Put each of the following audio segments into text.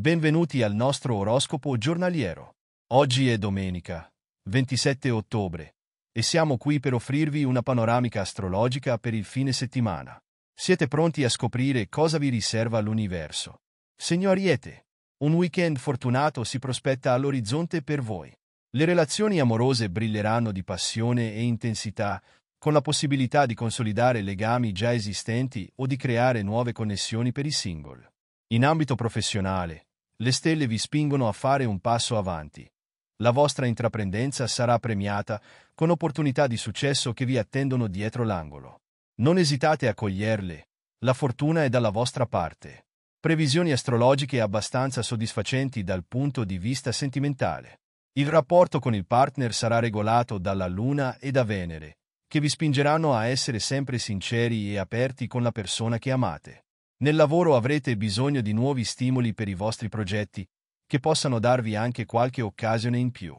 Benvenuti al nostro oroscopo giornaliero. Oggi è domenica, 27 ottobre, e siamo qui per offrirvi una panoramica astrologica per il fine settimana. Siete pronti a scoprire cosa vi riserva l'universo? Signor un weekend fortunato si prospetta all'orizzonte per voi. Le relazioni amorose brilleranno di passione e intensità, con la possibilità di consolidare legami già esistenti o di creare nuove connessioni per i single. In ambito professionale, le stelle vi spingono a fare un passo avanti. La vostra intraprendenza sarà premiata con opportunità di successo che vi attendono dietro l'angolo. Non esitate a coglierle. La fortuna è dalla vostra parte. Previsioni astrologiche abbastanza soddisfacenti dal punto di vista sentimentale. Il rapporto con il partner sarà regolato dalla Luna e da Venere, che vi spingeranno a essere sempre sinceri e aperti con la persona che amate. Nel lavoro avrete bisogno di nuovi stimoli per i vostri progetti, che possano darvi anche qualche occasione in più.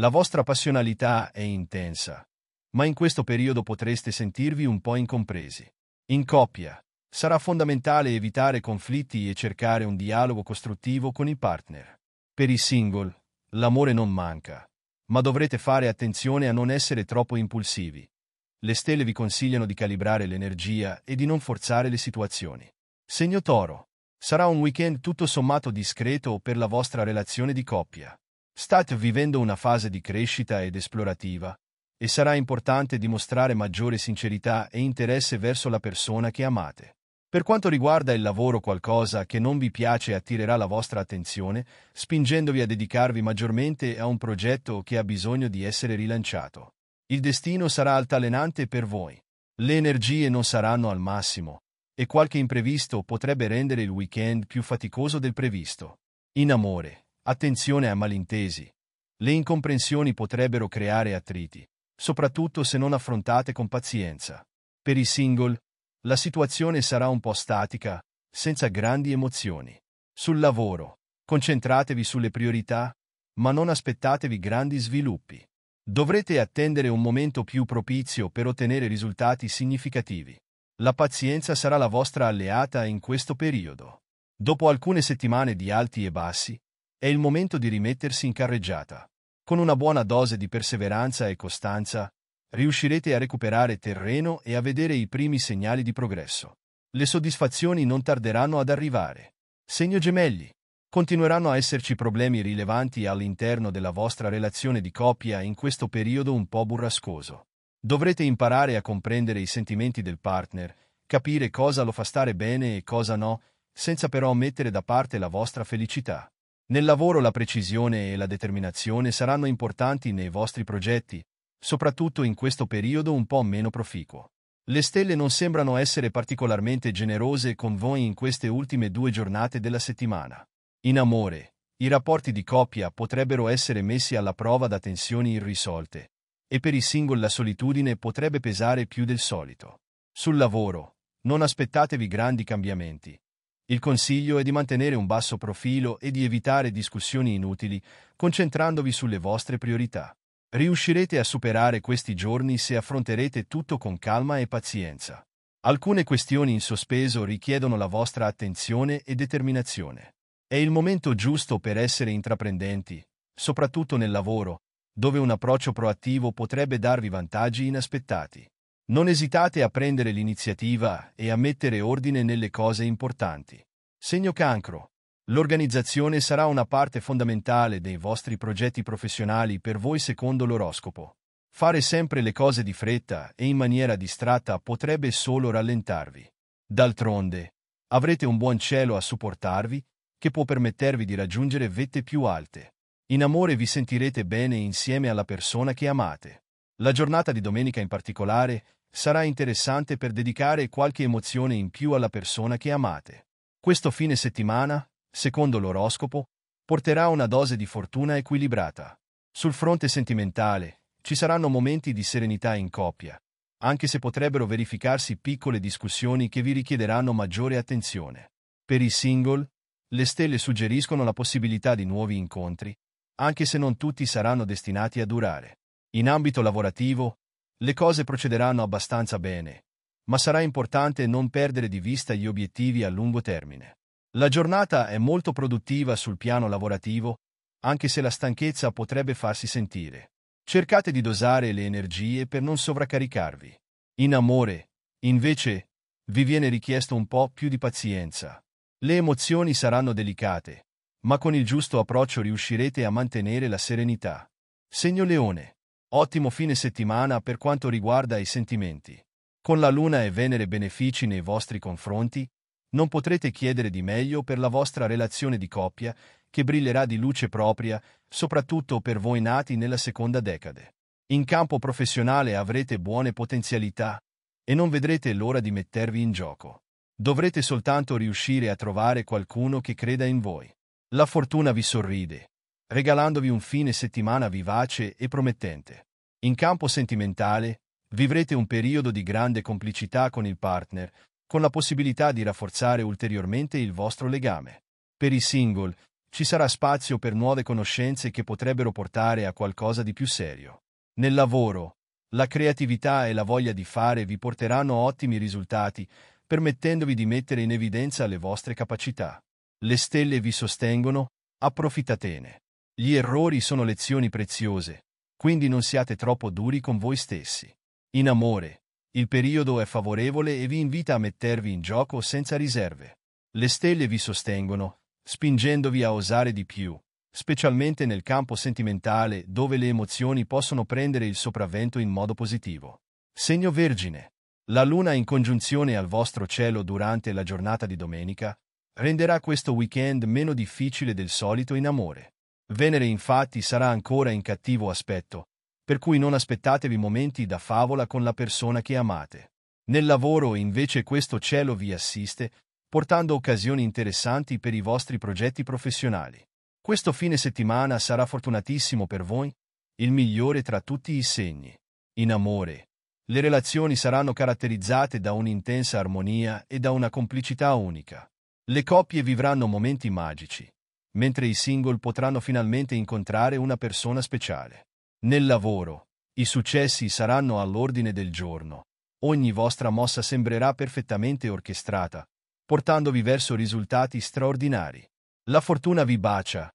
La vostra passionalità è intensa, ma in questo periodo potreste sentirvi un po' incompresi. In coppia, sarà fondamentale evitare conflitti e cercare un dialogo costruttivo con i partner. Per i single, l'amore non manca, ma dovrete fare attenzione a non essere troppo impulsivi. Le stelle vi consigliano di calibrare l'energia e di non forzare le situazioni. Segno Toro. Sarà un weekend tutto sommato discreto per la vostra relazione di coppia. State vivendo una fase di crescita ed esplorativa, e sarà importante dimostrare maggiore sincerità e interesse verso la persona che amate. Per quanto riguarda il lavoro qualcosa che non vi piace attirerà la vostra attenzione, spingendovi a dedicarvi maggiormente a un progetto che ha bisogno di essere rilanciato. Il destino sarà altalenante per voi. Le energie non saranno al massimo, e qualche imprevisto potrebbe rendere il weekend più faticoso del previsto. In amore, attenzione a malintesi. Le incomprensioni potrebbero creare attriti, soprattutto se non affrontate con pazienza. Per i single, la situazione sarà un po' statica, senza grandi emozioni. Sul lavoro, concentratevi sulle priorità, ma non aspettatevi grandi sviluppi. Dovrete attendere un momento più propizio per ottenere risultati significativi la pazienza sarà la vostra alleata in questo periodo. Dopo alcune settimane di alti e bassi, è il momento di rimettersi in carreggiata. Con una buona dose di perseveranza e costanza, riuscirete a recuperare terreno e a vedere i primi segnali di progresso. Le soddisfazioni non tarderanno ad arrivare. Segno gemelli. Continueranno a esserci problemi rilevanti all'interno della vostra relazione di coppia in questo periodo un po' burrascoso. Dovrete imparare a comprendere i sentimenti del partner, capire cosa lo fa stare bene e cosa no, senza però mettere da parte la vostra felicità. Nel lavoro la precisione e la determinazione saranno importanti nei vostri progetti, soprattutto in questo periodo un po' meno proficuo. Le stelle non sembrano essere particolarmente generose con voi in queste ultime due giornate della settimana. In amore, i rapporti di coppia potrebbero essere messi alla prova da tensioni irrisolte, e per i single la solitudine potrebbe pesare più del solito. Sul lavoro, non aspettatevi grandi cambiamenti. Il consiglio è di mantenere un basso profilo e di evitare discussioni inutili, concentrandovi sulle vostre priorità. Riuscirete a superare questi giorni se affronterete tutto con calma e pazienza. Alcune questioni in sospeso richiedono la vostra attenzione e determinazione. È il momento giusto per essere intraprendenti, soprattutto nel lavoro, dove un approccio proattivo potrebbe darvi vantaggi inaspettati. Non esitate a prendere l'iniziativa e a mettere ordine nelle cose importanti. Segno cancro. L'organizzazione sarà una parte fondamentale dei vostri progetti professionali per voi secondo l'oroscopo. Fare sempre le cose di fretta e in maniera distratta potrebbe solo rallentarvi. D'altronde, avrete un buon cielo a supportarvi che può permettervi di raggiungere vette più alte. In amore vi sentirete bene insieme alla persona che amate. La giornata di domenica in particolare sarà interessante per dedicare qualche emozione in più alla persona che amate. Questo fine settimana, secondo l'oroscopo, porterà una dose di fortuna equilibrata. Sul fronte sentimentale, ci saranno momenti di serenità in coppia, anche se potrebbero verificarsi piccole discussioni che vi richiederanno maggiore attenzione. Per i single, le stelle suggeriscono la possibilità di nuovi incontri, anche se non tutti saranno destinati a durare. In ambito lavorativo, le cose procederanno abbastanza bene, ma sarà importante non perdere di vista gli obiettivi a lungo termine. La giornata è molto produttiva sul piano lavorativo, anche se la stanchezza potrebbe farsi sentire. Cercate di dosare le energie per non sovraccaricarvi. In amore, invece, vi viene richiesto un po' più di pazienza. Le emozioni saranno delicate, ma con il giusto approccio riuscirete a mantenere la serenità. Segno Leone. Ottimo fine settimana per quanto riguarda i sentimenti. Con la Luna e Venere benefici nei vostri confronti, non potrete chiedere di meglio per la vostra relazione di coppia, che brillerà di luce propria, soprattutto per voi nati nella seconda decade. In campo professionale avrete buone potenzialità e non vedrete l'ora di mettervi in gioco. Dovrete soltanto riuscire a trovare qualcuno che creda in voi. La fortuna vi sorride, regalandovi un fine settimana vivace e promettente. In campo sentimentale, vivrete un periodo di grande complicità con il partner, con la possibilità di rafforzare ulteriormente il vostro legame. Per i single, ci sarà spazio per nuove conoscenze che potrebbero portare a qualcosa di più serio. Nel lavoro, la creatività e la voglia di fare vi porteranno ottimi risultati, permettendovi di mettere in evidenza le vostre capacità. Le stelle vi sostengono, approfittatene. Gli errori sono lezioni preziose, quindi non siate troppo duri con voi stessi. In amore, il periodo è favorevole e vi invita a mettervi in gioco senza riserve. Le stelle vi sostengono, spingendovi a osare di più, specialmente nel campo sentimentale dove le emozioni possono prendere il sopravvento in modo positivo. Segno Vergine. La luna in congiunzione al vostro cielo durante la giornata di domenica renderà questo weekend meno difficile del solito in amore. Venere infatti sarà ancora in cattivo aspetto, per cui non aspettatevi momenti da favola con la persona che amate. Nel lavoro invece questo cielo vi assiste, portando occasioni interessanti per i vostri progetti professionali. Questo fine settimana sarà fortunatissimo per voi, il migliore tra tutti i segni. In amore, le relazioni saranno caratterizzate da un'intensa armonia e da una complicità unica. Le coppie vivranno momenti magici, mentre i single potranno finalmente incontrare una persona speciale. Nel lavoro, i successi saranno all'ordine del giorno. Ogni vostra mossa sembrerà perfettamente orchestrata, portandovi verso risultati straordinari. La fortuna vi bacia.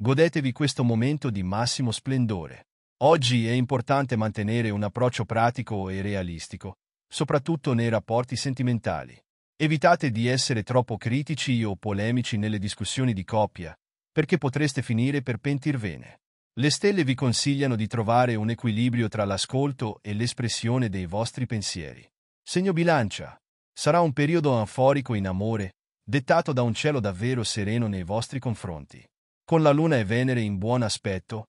Godetevi questo momento di massimo splendore. Oggi è importante mantenere un approccio pratico e realistico, soprattutto nei rapporti sentimentali. Evitate di essere troppo critici o polemici nelle discussioni di coppia, perché potreste finire per pentirvene. Le stelle vi consigliano di trovare un equilibrio tra l'ascolto e l'espressione dei vostri pensieri. Segno bilancia. Sarà un periodo anforico in amore, dettato da un cielo davvero sereno nei vostri confronti. Con la Luna e Venere in buon aspetto,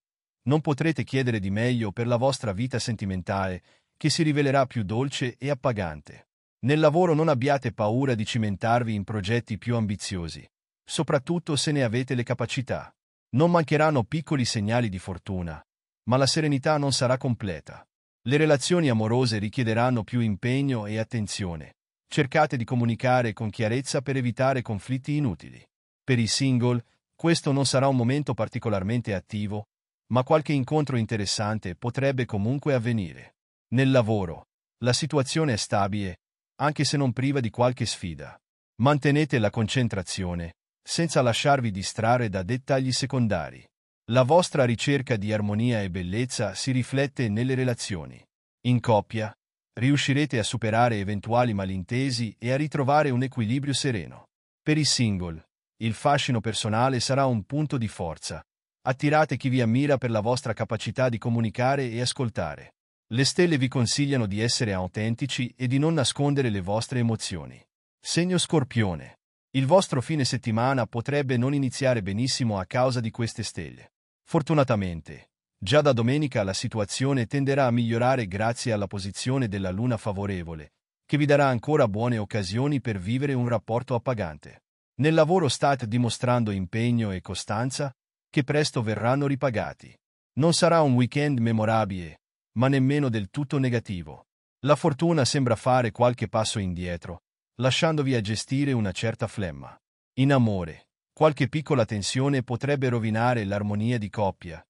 non potrete chiedere di meglio per la vostra vita sentimentale, che si rivelerà più dolce e appagante. Nel lavoro non abbiate paura di cimentarvi in progetti più ambiziosi, soprattutto se ne avete le capacità. Non mancheranno piccoli segnali di fortuna, ma la serenità non sarà completa. Le relazioni amorose richiederanno più impegno e attenzione. Cercate di comunicare con chiarezza per evitare conflitti inutili. Per i single, questo non sarà un momento particolarmente attivo, ma qualche incontro interessante potrebbe comunque avvenire. Nel lavoro, la situazione è stabile anche se non priva di qualche sfida. Mantenete la concentrazione, senza lasciarvi distrarre da dettagli secondari. La vostra ricerca di armonia e bellezza si riflette nelle relazioni. In coppia, riuscirete a superare eventuali malintesi e a ritrovare un equilibrio sereno. Per i single, il fascino personale sarà un punto di forza. Attirate chi vi ammira per la vostra capacità di comunicare e ascoltare. Le stelle vi consigliano di essere autentici e di non nascondere le vostre emozioni. Segno Scorpione. Il vostro fine settimana potrebbe non iniziare benissimo a causa di queste stelle. Fortunatamente, già da domenica la situazione tenderà a migliorare grazie alla posizione della luna favorevole, che vi darà ancora buone occasioni per vivere un rapporto appagante. Nel lavoro state dimostrando impegno e costanza, che presto verranno ripagati. Non sarà un weekend memorabile, ma nemmeno del tutto negativo. La fortuna sembra fare qualche passo indietro, lasciandovi a gestire una certa flemma. In amore, qualche piccola tensione potrebbe rovinare l'armonia di coppia,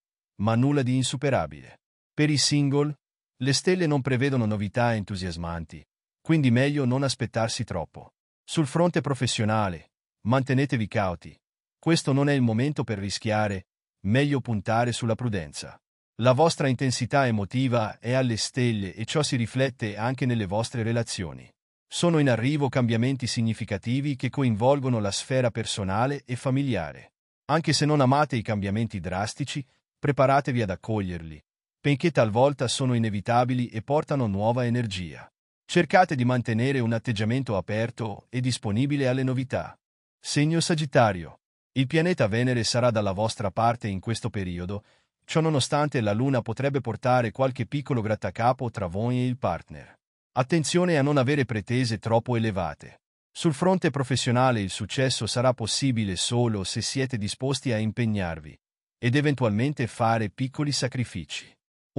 ma nulla di insuperabile. Per i single, le stelle non prevedono novità entusiasmanti, quindi meglio non aspettarsi troppo. Sul fronte professionale, mantenetevi cauti. Questo non è il momento per rischiare, meglio puntare sulla prudenza. La vostra intensità emotiva è alle stelle e ciò si riflette anche nelle vostre relazioni. Sono in arrivo cambiamenti significativi che coinvolgono la sfera personale e familiare. Anche se non amate i cambiamenti drastici, preparatevi ad accoglierli, benché talvolta sono inevitabili e portano nuova energia. Cercate di mantenere un atteggiamento aperto e disponibile alle novità. Segno Sagittario. Il pianeta Venere sarà dalla vostra parte in questo periodo Ciononostante la luna potrebbe portare qualche piccolo grattacapo tra voi e il partner. Attenzione a non avere pretese troppo elevate. Sul fronte professionale il successo sarà possibile solo se siete disposti a impegnarvi ed eventualmente fare piccoli sacrifici.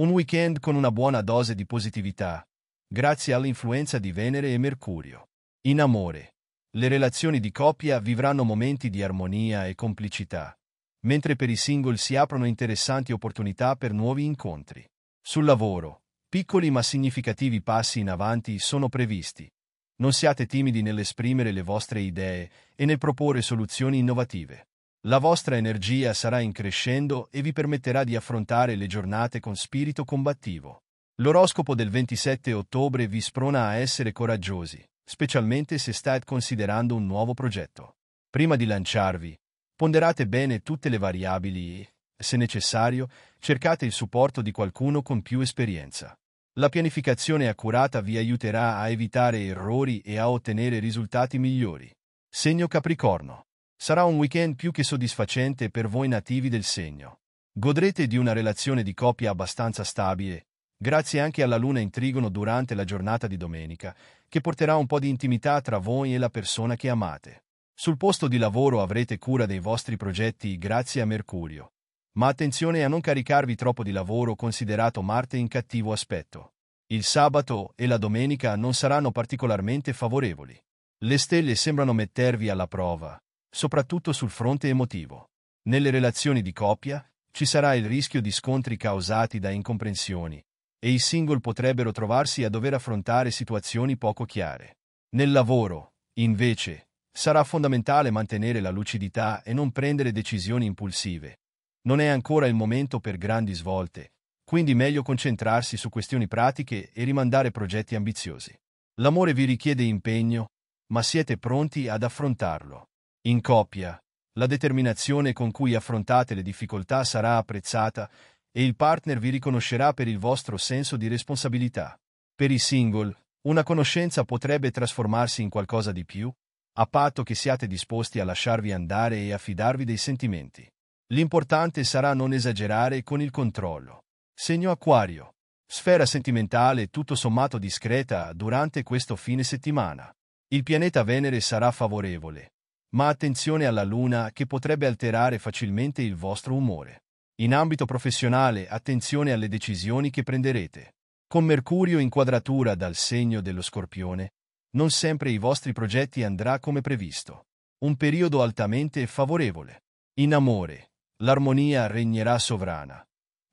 Un weekend con una buona dose di positività, grazie all'influenza di Venere e Mercurio. In amore, le relazioni di coppia vivranno momenti di armonia e complicità mentre per i single si aprono interessanti opportunità per nuovi incontri. Sul lavoro, piccoli ma significativi passi in avanti sono previsti. Non siate timidi nell'esprimere le vostre idee e nel proporre soluzioni innovative. La vostra energia sarà in crescendo e vi permetterà di affrontare le giornate con spirito combattivo. L'oroscopo del 27 ottobre vi sprona a essere coraggiosi, specialmente se state considerando un nuovo progetto. Prima di lanciarvi, Ponderate bene tutte le variabili e, se necessario, cercate il supporto di qualcuno con più esperienza. La pianificazione accurata vi aiuterà a evitare errori e a ottenere risultati migliori. Segno Capricorno. Sarà un weekend più che soddisfacente per voi nativi del segno. Godrete di una relazione di coppia abbastanza stabile, grazie anche alla luna in trigono durante la giornata di domenica, che porterà un po' di intimità tra voi e la persona che amate. Sul posto di lavoro avrete cura dei vostri progetti grazie a Mercurio. Ma attenzione a non caricarvi troppo di lavoro considerato Marte in cattivo aspetto. Il sabato e la domenica non saranno particolarmente favorevoli. Le stelle sembrano mettervi alla prova, soprattutto sul fronte emotivo. Nelle relazioni di coppia ci sarà il rischio di scontri causati da incomprensioni e i single potrebbero trovarsi a dover affrontare situazioni poco chiare. Nel lavoro, invece, Sarà fondamentale mantenere la lucidità e non prendere decisioni impulsive. Non è ancora il momento per grandi svolte, quindi meglio concentrarsi su questioni pratiche e rimandare progetti ambiziosi. L'amore vi richiede impegno, ma siete pronti ad affrontarlo. In coppia, la determinazione con cui affrontate le difficoltà sarà apprezzata e il partner vi riconoscerà per il vostro senso di responsabilità. Per i single, una conoscenza potrebbe trasformarsi in qualcosa di più, a patto che siate disposti a lasciarvi andare e a fidarvi dei sentimenti. L'importante sarà non esagerare con il controllo. Segno Aquario. Sfera sentimentale tutto sommato discreta durante questo fine settimana. Il pianeta Venere sarà favorevole, ma attenzione alla Luna che potrebbe alterare facilmente il vostro umore. In ambito professionale attenzione alle decisioni che prenderete. Con Mercurio in quadratura dal segno dello Scorpione, non sempre i vostri progetti andrà come previsto. Un periodo altamente favorevole. In amore, l'armonia regnerà sovrana.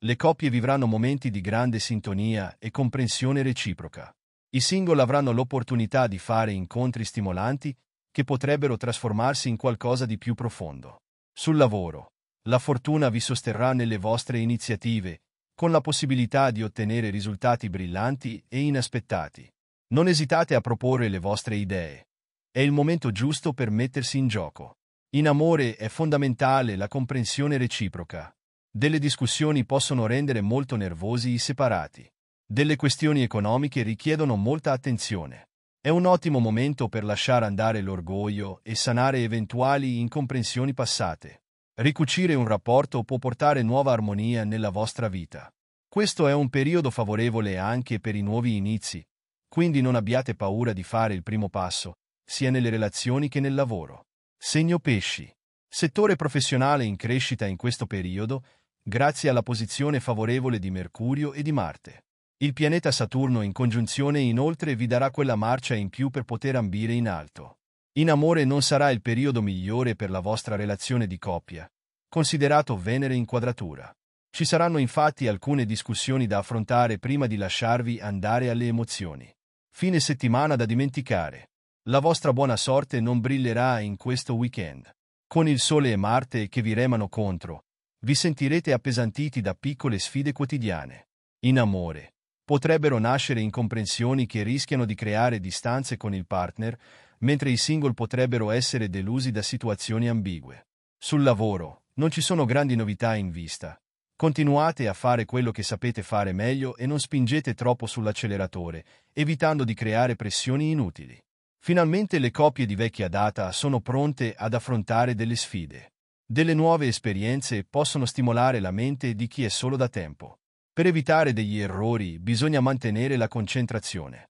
Le coppie vivranno momenti di grande sintonia e comprensione reciproca. I single avranno l'opportunità di fare incontri stimolanti che potrebbero trasformarsi in qualcosa di più profondo. Sul lavoro, la fortuna vi sosterrà nelle vostre iniziative, con la possibilità di ottenere risultati brillanti e inaspettati. Non esitate a proporre le vostre idee. È il momento giusto per mettersi in gioco. In amore è fondamentale la comprensione reciproca. Delle discussioni possono rendere molto nervosi i separati. Delle questioni economiche richiedono molta attenzione. È un ottimo momento per lasciare andare l'orgoglio e sanare eventuali incomprensioni passate. Ricucire un rapporto può portare nuova armonia nella vostra vita. Questo è un periodo favorevole anche per i nuovi inizi, quindi non abbiate paura di fare il primo passo, sia nelle relazioni che nel lavoro. Segno pesci. Settore professionale in crescita in questo periodo, grazie alla posizione favorevole di Mercurio e di Marte. Il pianeta Saturno in congiunzione inoltre vi darà quella marcia in più per poter ambire in alto. In amore non sarà il periodo migliore per la vostra relazione di coppia, considerato Venere in quadratura. Ci saranno infatti alcune discussioni da affrontare prima di lasciarvi andare alle emozioni. Fine settimana da dimenticare. La vostra buona sorte non brillerà in questo weekend. Con il Sole e Marte che vi remano contro, vi sentirete appesantiti da piccole sfide quotidiane. In amore, potrebbero nascere incomprensioni che rischiano di creare distanze con il partner, mentre i single potrebbero essere delusi da situazioni ambigue. Sul lavoro, non ci sono grandi novità in vista. Continuate a fare quello che sapete fare meglio e non spingete troppo sull'acceleratore, evitando di creare pressioni inutili. Finalmente le coppie di vecchia data sono pronte ad affrontare delle sfide. Delle nuove esperienze possono stimolare la mente di chi è solo da tempo. Per evitare degli errori bisogna mantenere la concentrazione.